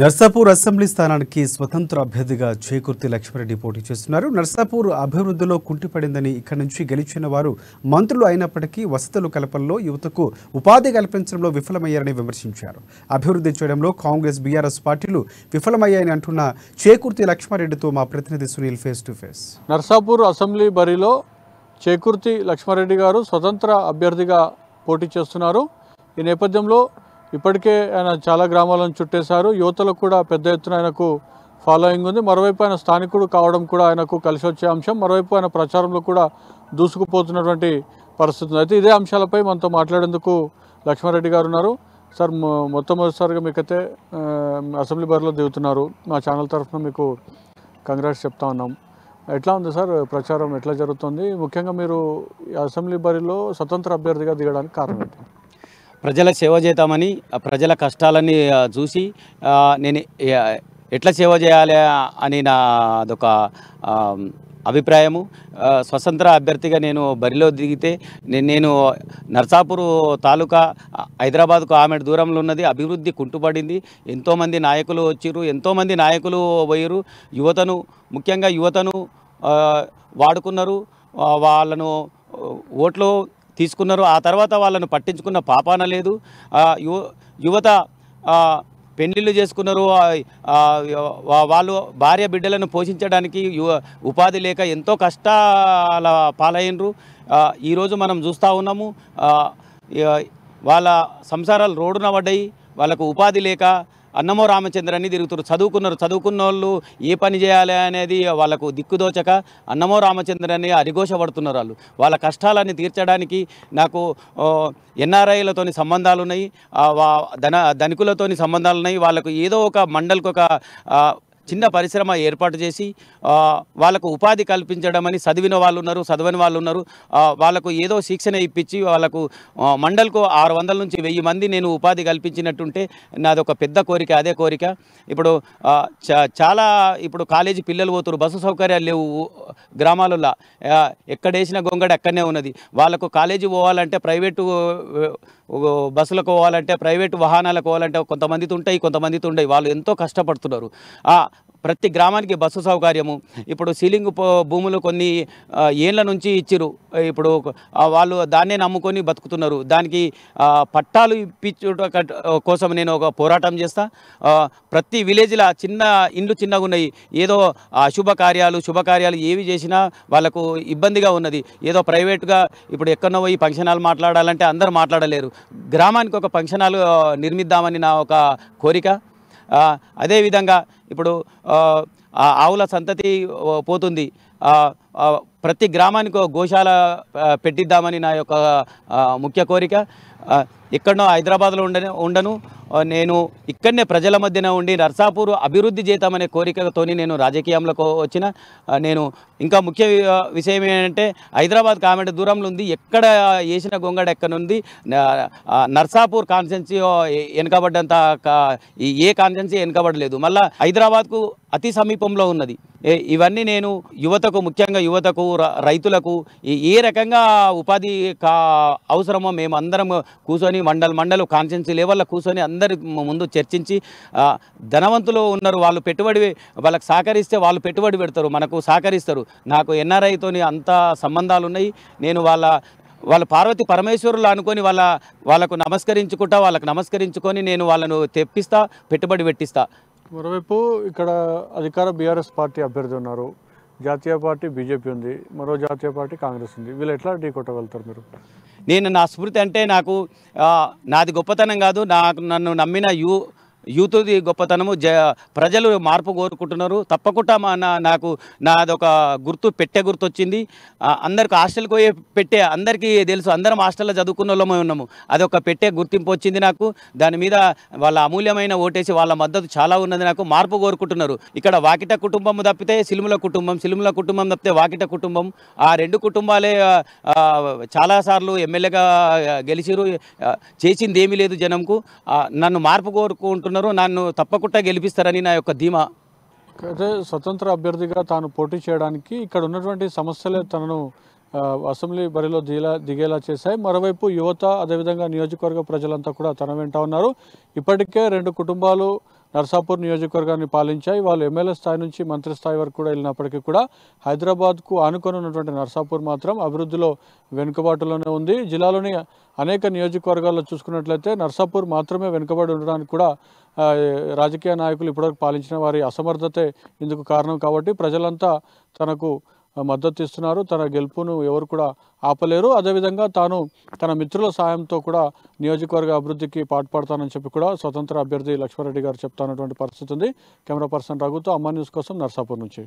Narsapur assembly స్థానానికి స్వతంత్ర అభ్యర్థిగా చేకుర్తి లక్ష్మారెడ్డి పోటీ చేస్తున్నారు నర్సాపూర్ అభివృద్ధిలో కుంటిపడిందని ఇక్కడ నుంచి గెలిచిన వారు మంత్రులు అయినప్పటికీ వసతులు కల్పనలో యువతకు ఉపాధి కల్పించడంలో విఫలమయ్యారని విమర్శించారు అభివృద్ధి చేయడంలో కాంగ్రెస్ బీఆర్ఎస్ పార్టీలు విఫలమయ్యాయని అంటున్న చేకుర్తి లక్ష్మారెడ్డితో మా ప్రతినిధి Sunil face to face Narsapur assembly బరిలో చేకుర్తి లక్ష్మారెడ్డి గారు స్వతంత్ర అభ్యర్థిగా పోటీ చేస్తున్నారు ఈ నేపథ్యంలో ఇప్పటికే ఆయన చాలా గ్రామాలను చుట్టేశారు యువతలకు కూడా పెద్ద ఎత్తున ఆయనకు ఫాలోయింగ్ ఉంది మరోవైపు ఆయన స్థానికుడు కావడం కూడా ఆయనకు కలిసి వచ్చే అంశం మరోవైపు ఆయన ప్రచారంలో కూడా దూసుకుపోతున్నటువంటి పరిస్థితి అయితే ఇదే అంశాలపై మనతో మాట్లాడేందుకు లక్ష్మారెడ్డి గారు ఉన్నారు సార్ మొట్టమొదటిసారిగా మీకైతే అసెంబ్లీ బరిలో దిగుతున్నారు మా ఛానల్ తరఫున మీకు కంగ్రాట్స్ చెప్తా ఉన్నాం ఎట్లా ఉంది సార్ ప్రచారం ఎట్లా జరుగుతుంది ముఖ్యంగా మీరు అసెంబ్లీ బరిలో స్వతంత్ర అభ్యర్థిగా దిగడానికి కారణం ఏంటి ప్రజల సేవ చేద్దామని ప్రజల కష్టాలని చూసి నేను ఎట్లా సేవ చేయాలి అని నా అదొక అభిప్రాయము స్వతంత్ర అభ్యర్థిగా నేను బరిలో దిగితే నేను నర్సాపూర్ తాలూకా హైదరాబాద్కు ఆమె దూరంలో ఉన్నది అభివృద్ధి కుంటుపడింది ఎంతోమంది నాయకులు వచ్చిర్రు ఎంతోమంది నాయకులు పోయిరు యువతను ముఖ్యంగా యువతను వాడుకున్నారు వాళ్ళను ఓట్లు తీసుకున్నారు ఆ తర్వాత వాళ్ళను పట్టించుకున్న పాపాన లేదు యువత పెళ్లిళ్ళు చేసుకున్నారు వాళ్ళు భార్య బిడ్డలను పోషించడానికి ఉపాధి లేక ఎంతో కష్టాల పాలైనరు ఈరోజు మనం చూస్తూ ఉన్నాము వాళ్ళ సంసారాలు రోడ్డున పడ్డాయి వాళ్ళకు ఉపాధి లేక అన్నమో రామచంద్రని తిరుగుతారు చదువుకున్నారు చదువుకున్న వాళ్ళు ఏ పని చేయాలి అనేది వాళ్ళకు దిక్కుదోచక అన్నమో రామచంద్రని అరిఘోష పడుతున్నారు వాళ్ళు వాళ్ళ కష్టాలన్నీ తీర్చడానికి నాకు ఎన్ఆర్ఐలతోని సంబంధాలు ఉన్నాయి ధన ధనికులతోని సంబంధాలు ఉన్నాయి వాళ్ళకు ఏదో ఒక మండల్కి ఒక చిన్న పరిశ్రమ ఏర్పాటు చేసి వాళ్ళకు ఉపాధి కల్పించడం అని చదివిన వాళ్ళు ఉన్నారు చదవని వాళ్ళు ఉన్నారు వాళ్ళకు ఏదో శిక్షణ ఇప్పించి వాళ్ళకు మండలకు ఆరు వందల నుంచి వెయ్యి మంది నేను ఉపాధి కల్పించినట్టుంటే నాది ఒక పెద్ద కోరిక అదే కోరిక ఇప్పుడు చాలా ఇప్పుడు కాలేజీ పిల్లలు పోతురు బస్సు సౌకర్యాలు లేవు గ్రామాలలో ఎక్కడేసిన గొంగడ అక్కడనే ఉన్నది వాళ్ళకు కాలేజీ పోవాలంటే ప్రైవేటు బస్సులకు పోవాలంటే ప్రైవేటు వాహనాలకు పోవాలంటే కొంతమందితో ఉంటాయి కొంతమందితో ఉండవు వాళ్ళు ఎంతో కష్టపడుతున్నారు ప్రతి గ్రామానికి బస్సు సౌకర్యము ఇప్పుడు సీలింగ్ భూములు కొన్ని ఏళ్ళ నుంచి ఇచ్చిరు ఇప్పుడు వాళ్ళు దాన్నే నమ్ముకొని బతుకుతున్నారు దానికి పట్టాలు ఇప్పించుట కోసం నేను ఒక పోరాటం చేస్తా ప్రతి విలేజ్లో చిన్న ఇండ్లు చిన్నగా ఉన్నాయి ఏదో శుభకార్యాలు శుభకార్యాలు ఏవి చేసినా వాళ్ళకు ఇబ్బందిగా ఉన్నది ఏదో ప్రైవేట్గా ఇప్పుడు ఎక్కడో పోయి ఫంక్షన్ హాల్ మాట్లాడాలంటే అందరూ మాట్లాడలేరు గ్రామానికి ఒక ఫంక్షన్ హాల్ నిర్మిద్దామని నా ఒక కోరిక అదేవిధంగా ఇప్పుడు ఆవుల సంతతి పోతుంది ప్రతి గ్రామానికి గోశాల పెట్టిద్దామని నా యొక్క ముఖ్య కోరిక ఎక్కడనో హైదరాబాద్లో ఉండ ఉండను నేను ఇక్కడనే ప్రజల మధ్యన ఉండి నర్సాపూర్ అభివృద్ధి చేద్దామనే కోరికతోని నేను రాజకీయంలోకి వచ్చిన నేను ఇంకా ముఖ్య విషయం ఏంటంటే హైదరాబాద్ కామెంట్ దూరంలో ఉంది ఎక్కడ వేసిన గొంగడ ఎక్కనుంది నర్సాపూర్ కాన్స్టెన్సీ వెనుకబడ్డంత ఏ కాన్స్టెన్సీ వెనుకబడలేదు మళ్ళీ హైదరాబాద్కు అతి సమీపంలో ఉన్నది ఇవన్నీ నేను యువతకు ముఖ్యంగా యువతకు రైతులకు ఏ రకంగా ఉపాధి కా అవసరమో మేమందరం కూర్చొని మండల మండలు కాన్స్టిట్యున్సీ లెవెల్లో కూర్చొని అందరి ముందు చర్చించి ధనవంతులు ఉన్నారు వాళ్ళు పెట్టుబడి వాళ్ళకి సహకరిస్తే వాళ్ళు పెట్టుబడి పెడతారు మనకు సహకరిస్తారు నాకు ఎన్ఆర్ఐతో అంత సంబంధాలు ఉన్నాయి నేను వాళ్ళ వాళ్ళ పార్వతి పరమేశ్వరులు అనుకొని వాళ్ళ వాళ్ళకు నమస్కరించుకుంటా వాళ్ళకు నమస్కరించుకొని నేను వాళ్ళను తెప్పిస్తా పెట్టుబడి పెట్టిస్తా మరోవైపు ఇక్కడ అధికార బీఆర్ఎస్ పార్టీ అభ్యర్థి ఉన్నారు జాతీయ పార్టీ బీజేపీ ఉంది మరో జాతీయ పార్టీ కాంగ్రెస్ ఉంది వీళ్ళు ఎట్లా కొట్టగలుగుతారు మీరు నేను నా స్మృతి అంటే నాకు నాది గొప్పతనం కాదు నాకు నన్ను నమ్మిన యూ యూత్ది గొప్పతనము జ ప్రజలు మార్పు కోరుకుంటున్నారు తప్పకుండా మా నా నాకు నాదొక గుర్తు పెట్టే గుర్తు వచ్చింది అందరికి హాస్టల్కి పోయే పెట్టే అందరికీ తెలుసు అందరం హాస్టల్లో చదువుకున్న వాళ్ళమే ఉన్నాము అదొక పెట్టే గుర్తింపు వచ్చింది నాకు దాని మీద వాళ్ళ అమూల్యమైన ఓటేసి వాళ్ళ మద్దతు చాలా ఉన్నది నాకు మార్పు కోరుకుంటున్నారు ఇక్కడ వాకిట కుటుంబం తప్పితే సిలుముల కుటుంబం సిలుముల కుటుంబం తప్పితే వాకిట కుటుంబం ఆ రెండు కుటుంబాలే చాలాసార్లు ఎమ్మెల్యేగా గెలిచిరు చేసింది ఏమీ లేదు జనంకు నన్ను మార్పు కోరుకుంటు అంటున్నారు నన్ను తప్పకుండా గెలిపిస్తారని నా యొక్క ధీమా అయితే స్వతంత్ర అభ్యర్థిగా తాను పోటీ చేయడానికి ఇక్కడ ఉన్నటువంటి సమస్యలే తనను అసెంబ్లీ బరిలో దిగేలా దిగేలా చేశాయి మరోవైపు యువత అదేవిధంగా నియోజకవర్గ ప్రజలంతా కూడా తన వెంట ఉన్నారు ఇప్పటికే రెండు కుటుంబాలు నర్సాపూర్ నియోజకవర్గాన్ని పాలించాయి వాళ్ళు ఎమ్మెల్యే స్థాయి నుంచి మంత్రి స్థాయి వరకు కూడా వెళ్ళినప్పటికీ కూడా హైదరాబాద్కు ఆనుకొని ఉన్నటువంటి నర్సాపూర్ మాత్రం అభివృద్ధిలో వెనుకబాటులోనే ఉంది జిల్లాలోని అనేక నియోజకవర్గాల్లో చూసుకున్నట్లయితే నర్సాపూర్ మాత్రమే వెనుకబడి ఉండడానికి కూడా రాజకీయ నాయకులు ఇప్పటివరకు పాలించిన వారి అసమర్థతే ఇందుకు కారణం కాబట్టి ప్రజలంతా తనకు మద్దతు ఇస్తున్నారు తన గెలుపును ఎవరు కూడా ఆపలేరు అదేవిధంగా తాను తన మిత్రుల సాయంతో కూడా నియోజకవర్గ అభివృద్ధికి పాటుపడతానని చెప్పి కూడా స్వతంత్ర అభ్యర్థి లక్ష్మారెడ్డి గారు చెప్తానటువంటి పరిస్థితి ఉంది కెమెరా పర్సన్ రఘుతో అమ్మ న్యూస్ కోసం నర్సాపూర్ నుంచి